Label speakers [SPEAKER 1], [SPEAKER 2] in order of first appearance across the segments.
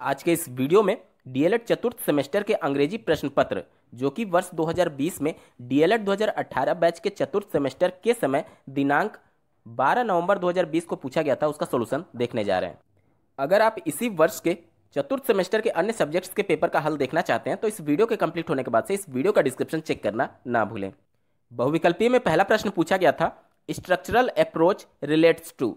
[SPEAKER 1] आज के इस वीडियो में डीएलएड चतुर्थ सेमेस्टर के अंग्रेजी प्रश्न पत्र जो कि वर्ष 2020 में डीएलएड 2018 बैच के चतुर्थ सेमेस्टर के समय दिनांक 12 नवंबर 2020 को पूछा गया था उसका सोल्यूशन देखने जा रहे हैं अगर आप इसी वर्ष के चतुर्थ सेमेस्टर के अन्य सब्जेक्ट्स के पेपर का हल देखना चाहते हैं तो इस वीडियो के कंप्लीट होने के बाद से इस वीडियो का डिस्क्रिप्शन चेक करना ना भूलें बहुविकल्पीय में पहला प्रश्न पूछा गया था structural approach relates to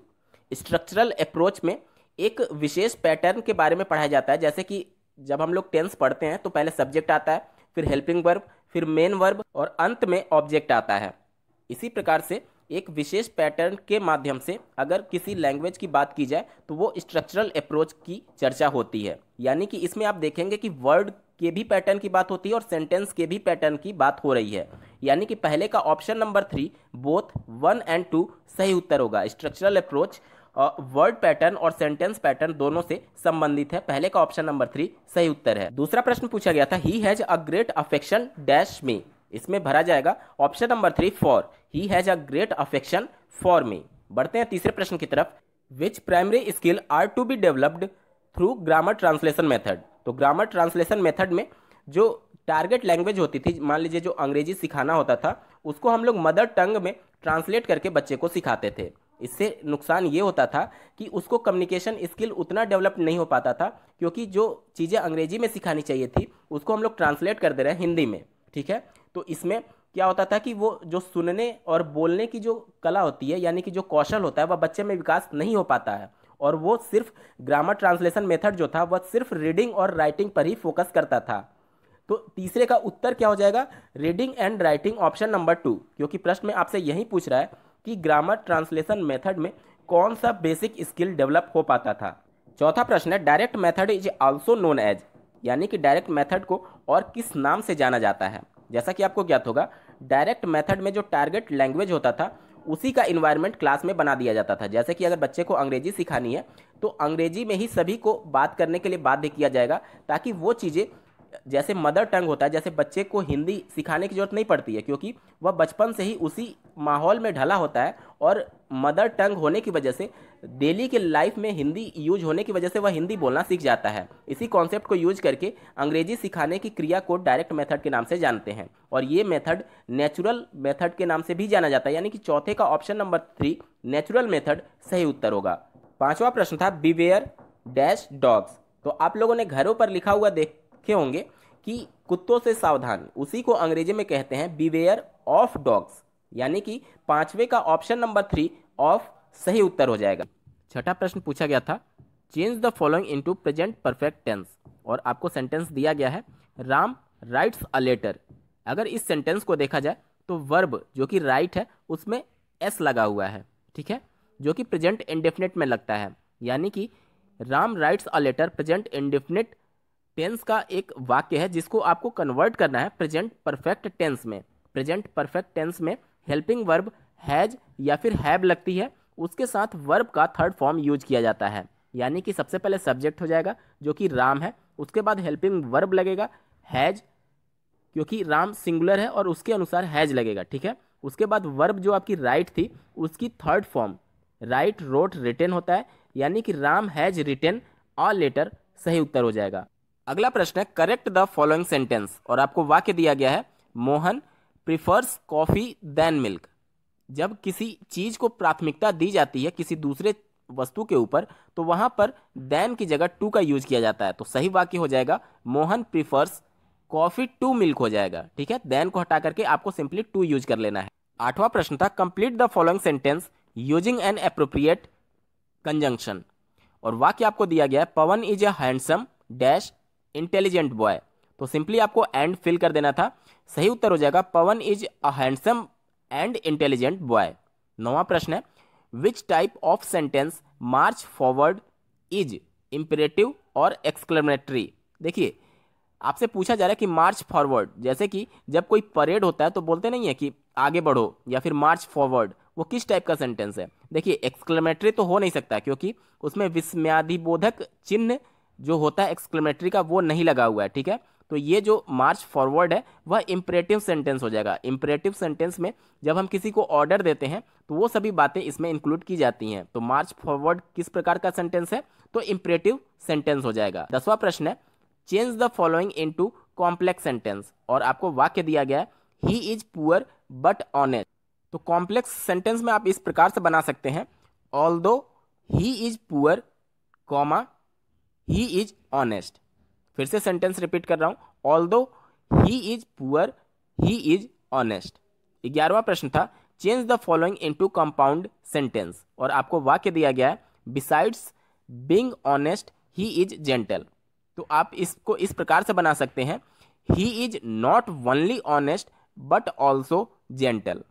[SPEAKER 1] structural approach में एक विशेष पैटर्न के बारे में पढ़ाया जाता है जैसे कि जब हम लोग टेंस पढ़ते हैं तो पहले सब्जेक्ट आता है फिर हेल्पिंग वर्ब फिर मेन वर्ब और अंत में ऑब्जेक्ट आता है इसी प्रकार से एक विशेष पैटर्न के माध्यम से अगर किसी लैंग्वेज की बात की जाए तो वो स्ट्रक्चरल अप्रोच की चर्चा होती है यानी कि इसमें आप देखेंगे कि वर्ड के भी पैटर्न की बात होती है और सेंटेंस के भी पैटर्न की बात हो रही है यानी कि पहले का option number three both one and two सही उत्तर होगा स्ट्रक्चरल अप्रोच वर्ड पैटर्न और सेंटेंस पैटर्न दोनों से संबंधित है पहले का ऑप्शन नंबर थ्री सही उत्तर है दूसरा प्रश्न पूछा गया था he has a great affection dash me इसमें भरा जाएगा option number three for he has a great affection for me बढ़ते हैं तीसरे प्रश्न की तरफ which primary skill are to be developed through grammar translation method तो ग्रामर ट्रांसलेशन मेथड में जो टारगेट लैंग्वेज होती थी मान लीजिए जो अंग्रेजी सिखाना होता था उसको हम लोग मदर टंग में ट्रांसलेट करके बच्चे को सिखाते थे इससे नुकसान ये होता था कि उसको कम्युनिकेशन स्किल उतना डेवलप नहीं हो पाता था क्योंकि जो चीज़ें अंग्रेजी में सिखानी चाहिए थी उसको हम लोग ट्रांसलेट कर दे रहे हैं हिंदी में ठीक है तो इसमें क्या होता था कि वो जो सुनने और बोलने की जो कला होती है यानी कि जो कौशल होता है वह बच्चे में विकास नहीं हो पाता है और वो सिर्फ ग्रामर ट्रांसलेशन मेथड जो था वह सिर्फ रीडिंग और राइटिंग पर ही फोकस करता था तो तीसरे का उत्तर क्या हो जाएगा reading and writing option number two क्योंकि प्रश्न में आपसे यही पूछ रहा है कि ग्रामर ट्रांसलेशन मेथड में कौन सा बेसिक स्किल डेवलप हो पाता था चौथा प्रश्न है direct method is also known as यानी कि डायरेक्ट मेथड को और किस नाम से जाना जाता है जैसा कि आपको ज्ञात होगा डायरेक्ट मेथड में जो टारगेट लैंग्वेज होता था उसी का इन्वायरमेंट क्लास में बना दिया जाता था जैसे कि अगर बच्चे को अंग्रेजी सिखानी है तो अंग्रेजी में ही सभी को बात करने के लिए बाध्य किया जाएगा ताकि वो चीज़ें जैसे मदर टंग होता है जैसे बच्चे को हिंदी सिखाने की जरूरत नहीं पड़ती है क्योंकि वह बचपन से ही उसी माहौल में ढला होता है और मदर टंग होने की वजह से डेली के लाइफ में हिंदी यूज होने की वजह से वह हिंदी बोलना सीख जाता है इसी कॉन्सेप्ट को यूज करके अंग्रेजी सिखाने की क्रिया को डायरेक्ट मेथड के नाम से जानते हैं और ये मेथड नेचुरल मेथड के नाम से भी जाना जाता है यानी कि चौथे का option number three natural method सही उत्तर होगा पांचवा प्रश्न था बीवेयर डैश डॉग्स तो आप लोगों ने घरों पर लिखा हुआ देखे होंगे कि कुत्तों से सावधान उसी को अंग्रेजी में कहते हैं बीवेयर ऑफ डॉग्स यानी कि पांचवे का ऑप्शन नंबर थ्री ऑफ सही उत्तर हो जाएगा छठा प्रश्न पूछा गया था change the following into present perfect tense और आपको सेंटेंस दिया गया है राम राइट्स अ लेटर अगर इस सेंटेंस को देखा जाए तो वर्ब जो कि राइट है उसमें एस लगा हुआ है ठीक है जो कि प्रेजेंट इंडेफिनेट में लगता है यानी कि Ram writes a letter present indefinite tense का एक वाक्य है जिसको आपको कन्वर्ट करना है प्रेजेंट परफेक्ट टेंस में प्रेजेंट परफेक्ट टेंस में हेल्पिंग वर्ब हैज या फिर हैब लगती है उसके साथ वर्ब का थर्ड फॉर्म यूज किया जाता है यानी कि सबसे पहले सब्जेक्ट हो जाएगा जो कि राम है उसके बाद हेल्पिंग वर्ब लगेगा हैज क्योंकि राम सिंगुलर है और उसके अनुसार हैज लगेगा ठीक है उसके बाद वर्ब जो आपकी राइट थी उसकी third form write wrote written होता है यानी कि Ram has written all letter सही उत्तर हो जाएगा अगला प्रश्न है करेक्ट द फॉलोइंग सेंटेंस और आपको वाक्य दिया गया है Mohan prefers coffee than milk जब किसी चीज़ को प्राथमिकता दी जाती है किसी दूसरे वस्तु के ऊपर तो वहाँ पर दैन की जगह टू का यूज किया जाता है तो सही वाक्य हो जाएगा Mohan prefers coffee to milk हो जाएगा ठीक है दैन को हटा करके आपको सिंपली टू यूज कर लेना है आठवां प्रश्न था complete the following sentence using an appropriate conjunction और वाक्य आपको दिया गया है Pawan is a handsome dash intelligent boy तो सिंपली आपको एंड फिल कर देना था सही उत्तर हो जाएगा Pawan is a handsome and intelligent boy नवा प्रश्न है which type of sentence march forward is imperative और एक्सक्लेमेटरी देखिए आपसे पूछा जा रहा है कि मार्च फॉरवर्ड जैसे कि जब कोई परेड होता है तो बोलते नहीं है कि आगे बढ़ो या फिर मार्च फॉरवर्ड वो किस टाइप का सेंटेंस है देखिए एक्सक्लेमेटरी तो हो नहीं सकता क्योंकि उसमें विस्म्यादिबोधक चिन्ह जो होता है एक्सक्लेमेटरी का वो नहीं लगा हुआ है ठीक है तो ये जो मार्च फॉरवर्ड है वह इम्परेटिव सेंटेंस हो जाएगा इम्परेटिव सेंटेंस में जब हम किसी को ऑर्डर देते हैं तो वो सभी बातें इसमें इंक्लूड की जाती हैं तो मार्च फॉरवर्ड किस प्रकार का सेंटेंस है तो इम्परेटिव सेंटेंस हो जाएगा दसवा प्रश्न है change the following into complex sentence और आपको वाक्य दिया गया he is poor but honest तो कॉम्प्लेक्स सेंटेंस में आप इस प्रकार से बना सकते हैं although he is poor comma he is honest फिर से सेंटेंस रिपीट कर रहा हूँ although he is poor he is honest ग्यारहवा प्रश्न था change the following into compound sentence और आपको वाक्य दिया गया है besides being honest he is gentle तो आप इसको इस प्रकार से बना सकते हैं he is not only honest but also gentle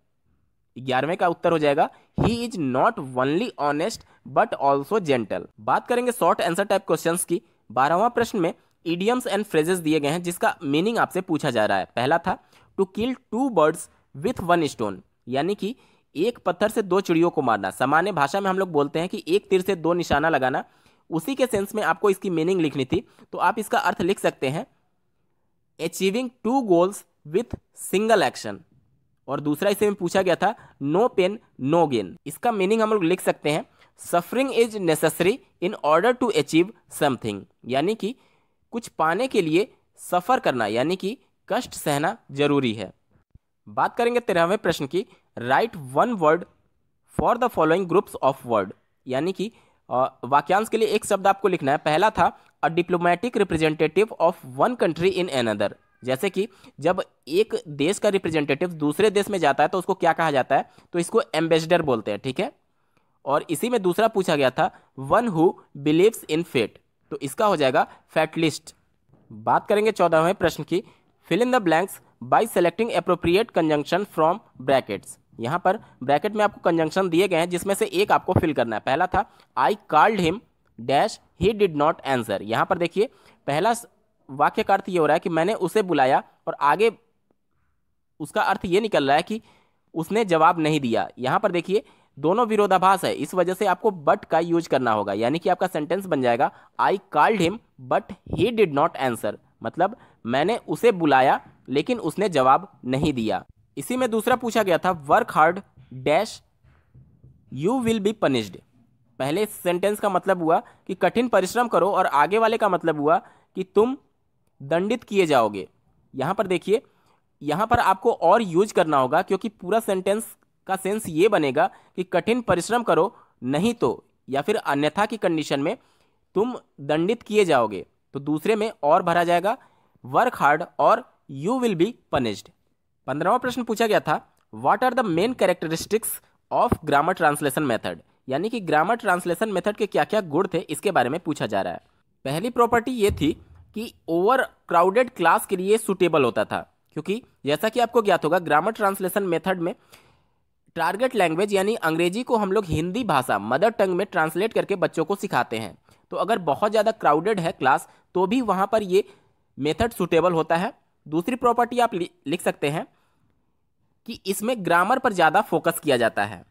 [SPEAKER 1] ग्यारहवें का उत्तर हो जाएगा ही is not only honest but also gentle बात करेंगे शॉर्ट आंसर टाइप क्वेश्चन की बारहवा प्रश्न में इडियम्स एंड फ्रेजेस दिए गए हैं जिसका मीनिंग आपसे पूछा जा रहा है पहला था to kill two birds with one stone यानी कि एक पत्थर से दो चिड़ियों को मारना सामान्य भाषा में हम लोग बोलते हैं कि एक तीर से दो निशाना लगाना उसी के सेंस में आपको इसकी मीनिंग लिखनी थी तो आप इसका अर्थ लिख सकते हैं achieving two goals with single action और दूसरा इसे में पूछा गया था नो पेन नो गेन इसका मीनिंग हम लोग लिख सकते हैं suffering is necessary in order to achieve something यानी कि कुछ पाने के लिए सफ़र करना यानी कि कष्ट सहना जरूरी है बात करेंगे तेरहवें प्रश्न की write one word for the following groups of word यानी कि वाक्यांश के लिए एक शब्द आपको लिखना है पहला था a diplomatic representative of one country in another जैसे कि जब एक देश का रिप्रेजेंटेटिव दूसरे देश में जाता है तो उसको क्या कहा जाता है तो इसको एम्बेसडर बोलते हैं ठीक है और इसी में दूसरा पूछा गया था one who believes in fate तो इसका हो जाएगा फैक्ट लिस्ट बात करेंगे चौदहवें प्रश्न की fill in the blanks by selecting appropriate conjunction from brackets यहाँ पर ब्रैकेट में आपको कंजंक्शन दिए गए हैं जिसमें से एक आपको फिल करना है पहला था I called him dash he did not answer यहाँ पर देखिए पहला वाक्य का अर्थ ये हो रहा है कि मैंने उसे बुलाया और आगे उसका अर्थ ये निकल रहा है कि उसने जवाब नहीं दिया यहाँ पर देखिए दोनों विरोधाभास है इस वजह से आपको बट का यूज करना होगा यानी कि आपका सेंटेंस बन जाएगा I called him but he did not answer मतलब मैंने उसे बुलाया लेकिन उसने जवाब नहीं दिया इसी में दूसरा पूछा गया था work hard dash you will be punished पहले सेंटेंस का मतलब हुआ कि कठिन परिश्रम करो और आगे वाले का मतलब हुआ कि तुम दंडित किए जाओगे यहाँ पर देखिए यहाँ पर आपको और यूज करना होगा क्योंकि पूरा सेंटेंस का सेंस ये बनेगा कि कठिन परिश्रम करो नहीं तो या फिर अन्यथा की कंडीशन में तुम दंडित किए जाओगे तो दूसरे में और भरा जाएगा वर्क हार्ड और यू विल बी पनिश्ड पंद्रहवा प्रश्न पूछा गया था what are the main characteristics of grammar translation method यानी कि ग्रामर ट्रांसलेशन मेथड के क्या क्या गुण थे इसके बारे में पूछा जा रहा है पहली प्रॉपर्टी ये थी कि ओवर क्राउडेड क्लास के लिए सुटेबल होता था क्योंकि जैसा कि आपको ज्ञात होगा ग्रामर ट्रांसलेशन मेथड में टारगेट लैंग्वेज यानी अंग्रेजी को हम लोग हिंदी भाषा मदर टंग में ट्रांसलेट करके बच्चों को सिखाते हैं तो अगर बहुत ज़्यादा क्राउडेड है क्लास तो भी वहाँ पर ये मेथड सुटेबल होता है दूसरी प्रॉपर्टी आप लिख सकते हैं कि इसमें ग्रामर पर ज़्यादा फोकस किया जाता है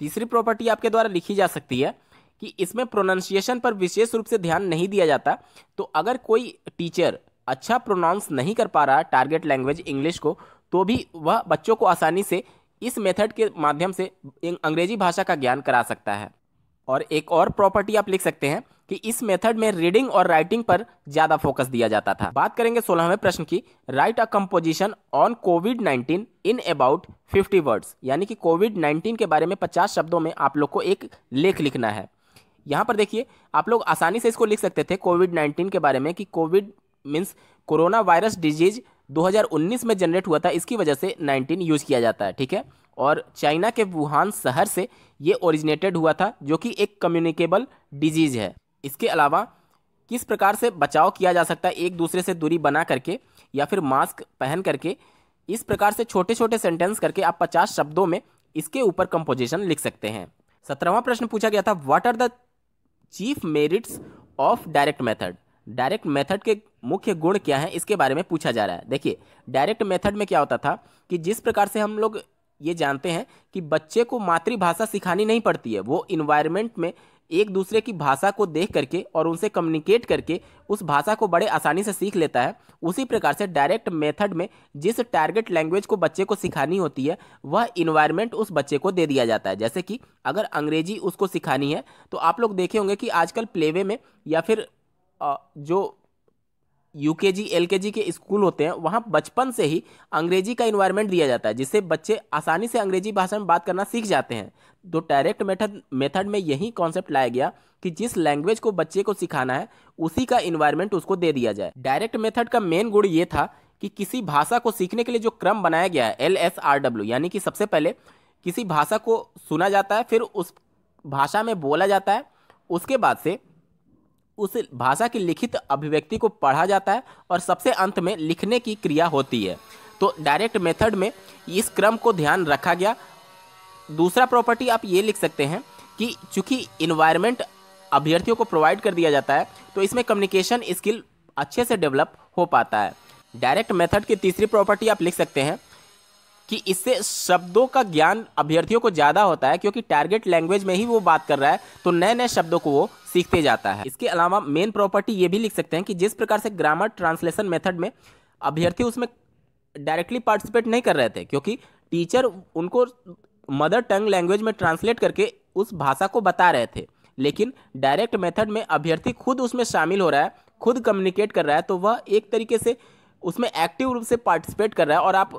[SPEAKER 1] तीसरी प्रॉपर्टी आपके द्वारा लिखी जा सकती है कि इसमें प्रोनाउंसिएशन पर विशेष रूप से ध्यान नहीं दिया जाता तो अगर कोई टीचर अच्छा प्रोनाउंस नहीं कर पा रहा टारगेट लैंग्वेज इंग्लिश को तो भी वह बच्चों को आसानी से इस मेथड के माध्यम से अंग्रेजी भाषा का ज्ञान करा सकता है और एक और प्रॉपर्टी आप लिख सकते हैं कि इस मेथड में रीडिंग और राइटिंग पर ज़्यादा फोकस दिया जाता था बात करेंगे सोलहवें प्रश्न की write a composition on Covid 19 in about 50 words यानी कि कोविड 19 के बारे में 50 शब्दों में आप लोग को एक लेख लिखना है यहाँ पर देखिए आप लोग आसानी से इसको लिख सकते थे कोविड नाइन्टीन के बारे में कि Covid means corona virus disease 2019 में जनरेट हुआ था इसकी वजह से 19 यूज किया जाता है ठीक है और चाइना के वुहान शहर से ये ओरिजिनेटेड हुआ था जो कि एक कम्युनिकेबल डिजीज़ है इसके अलावा किस प्रकार से बचाव किया जा सकता है एक दूसरे से दूरी बना करके या फिर मास्क पहन करके इस प्रकार से छोटे छोटे सेंटेंस करके आप पचास शब्दों में इसके ऊपर कंपोजिशन लिख सकते हैं सत्रहवा प्रश्न पूछा गया था what are the chief merits of direct method direct method के मुख्य गुण क्या हैं इसके बारे में पूछा जा रहा है देखिए डायरेक्ट मेथड में क्या होता था कि जिस प्रकार से हम लोग ये जानते हैं कि बच्चे को मातृभाषा सिखानी नहीं पड़ती है वो इन्वायरमेंट में एक दूसरे की भाषा को देख करके और उनसे कम्युनिकेट करके उस भाषा को बड़े आसानी से सीख लेता है उसी प्रकार से डायरेक्ट मेथड में जिस टारगेट लैंग्वेज को बच्चे को सिखानी होती है वह इन्वायरमेंट उस बच्चे को दे दिया जाता है जैसे कि अगर अंग्रेजी उसको सिखानी है तो आप लोग देखे होंगे कि आजकल प्लेवे में या फिर जो यू के जी एल के जी के स्कूल होते हैं वहाँ बचपन से ही अंग्रेजी का इन्वायरमेंट दिया जाता है जिससे बच्चे आसानी से अंग्रेजी भाषा में बात करना सीख जाते हैं तो डायरेक्ट मेथड मेथड में यही कॉन्सेप्ट लाया गया कि जिस लैंग्वेज को बच्चे को सिखाना है उसी का इन्वायरमेंट उसको दे दिया जाए डायरेक्ट मेथड का मेन गुण ये था कि किसी भाषा को सीखने के लिए जो क्रम बनाया गया है एल एस आर डब्ल्यू यानी कि सबसे पहले किसी भाषा को सुना जाता है फिर उस भाषा में बोला जाता है उसके बाद से उस भाषा की लिखित अभिव्यक्ति को पढ़ा जाता है और सबसे अंत में लिखने की क्रिया होती है तो डायरेक्ट मेथड में इस क्रम को ध्यान रखा गया दूसरा प्रॉपर्टी आप ये लिख सकते हैं कि चूंकि इन्वायरमेंट अभ्यर्थियों को प्रोवाइड कर दिया जाता है तो इसमें कम्युनिकेशन स्किल अच्छे से डेवलप हो पाता है डायरेक्ट मेथड की तीसरी प्रॉपर्टी आप लिख सकते हैं कि इससे शब्दों का ज्ञान अभ्यर्थियों को ज़्यादा होता है क्योंकि टारगेट लैंग्वेज में ही वो बात कर रहा है तो नए नए शब्दों को वो सीखते जाता है इसके अलावा मेन प्रॉपर्टी ये भी लिख सकते हैं कि जिस प्रकार से ग्रामर ट्रांसलेशन मेथड में अभ्यर्थी उसमें डायरेक्टली पार्टिसिपेट नहीं कर रहे थे क्योंकि टीचर उनको मदर टंग लैंग्वेज में ट्रांसलेट करके उस भाषा को बता रहे थे लेकिन डायरेक्ट मेथड में अभ्यर्थी खुद उसमें शामिल हो रहा है खुद कम्युनिकेट कर रहा है तो वह एक तरीके से उसमें एक्टिव रूप से पार्टिसिपेट कर रहा है और आप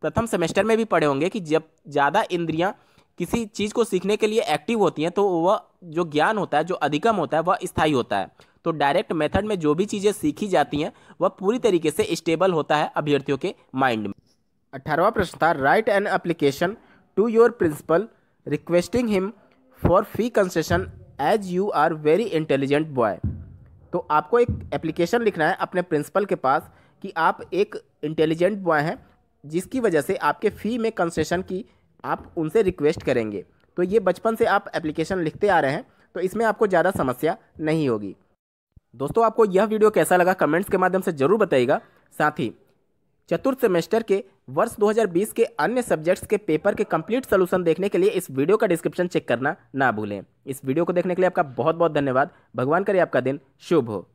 [SPEAKER 1] प्रथम सेमेस्टर में भी पढ़े होंगे कि जब ज़्यादा इंद्रियां किसी चीज़ को सीखने के लिए एक्टिव होती हैं तो वह जो ज्ञान होता है जो अधिकम होता है वह स्थायी होता है तो डायरेक्ट मेथड में जो भी चीज़ें सीखी जाती हैं वह पूरी तरीके से स्टेबल होता है अभ्यर्थियों के माइंड में अठारहवा प्रश्न था write an application to your principal requesting him for fee concession as you are very intelligent boy तो आपको एक एप्लीकेशन लिखना है अपने प्रिंसिपल के पास कि आप एक इंटेलिजेंट बॉय हैं जिसकी वजह से आपके फ़ी में कंसेशन की आप उनसे रिक्वेस्ट करेंगे तो ये बचपन से आप एप्लीकेशन लिखते आ रहे हैं तो इसमें आपको ज़्यादा समस्या नहीं होगी दोस्तों आपको यह वीडियो कैसा लगा कमेंट्स के माध्यम से ज़रूर बताइएगा साथ ही चतुर्थ सेमेस्टर के वर्ष 2020 के अन्य सब्जेक्ट्स के पेपर के कंप्लीट सोल्यूशन देखने के लिए इस वीडियो का डिस्क्रिप्शन चेक करना ना भूलें इस वीडियो को देखने के लिए आपका बहुत बहुत धन्यवाद भगवान करे आपका दिन शुभ हो